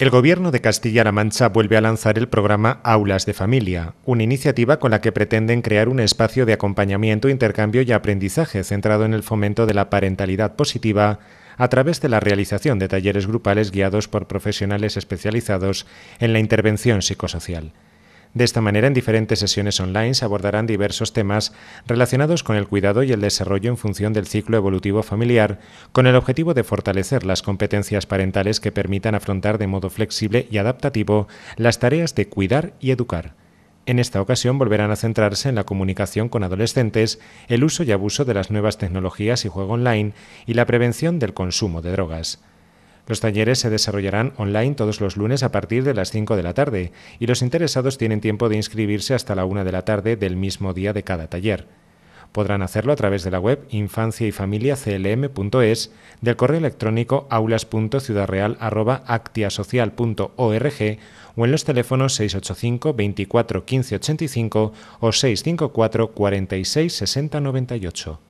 El Gobierno de Castilla-La Mancha vuelve a lanzar el programa Aulas de Familia, una iniciativa con la que pretenden crear un espacio de acompañamiento, intercambio y aprendizaje centrado en el fomento de la parentalidad positiva a través de la realización de talleres grupales guiados por profesionales especializados en la intervención psicosocial. De esta manera, en diferentes sesiones online se abordarán diversos temas relacionados con el cuidado y el desarrollo en función del ciclo evolutivo familiar, con el objetivo de fortalecer las competencias parentales que permitan afrontar de modo flexible y adaptativo las tareas de cuidar y educar. En esta ocasión volverán a centrarse en la comunicación con adolescentes, el uso y abuso de las nuevas tecnologías y juego online y la prevención del consumo de drogas. Los talleres se desarrollarán online todos los lunes a partir de las 5 de la tarde y los interesados tienen tiempo de inscribirse hasta la 1 de la tarde del mismo día de cada taller. Podrán hacerlo a través de la web infanciayfamiliaclm.es, del correo electrónico aulas.ciudadreal.actiasocial.org o en los teléfonos 685 24 15 85 o 654 46 60 98.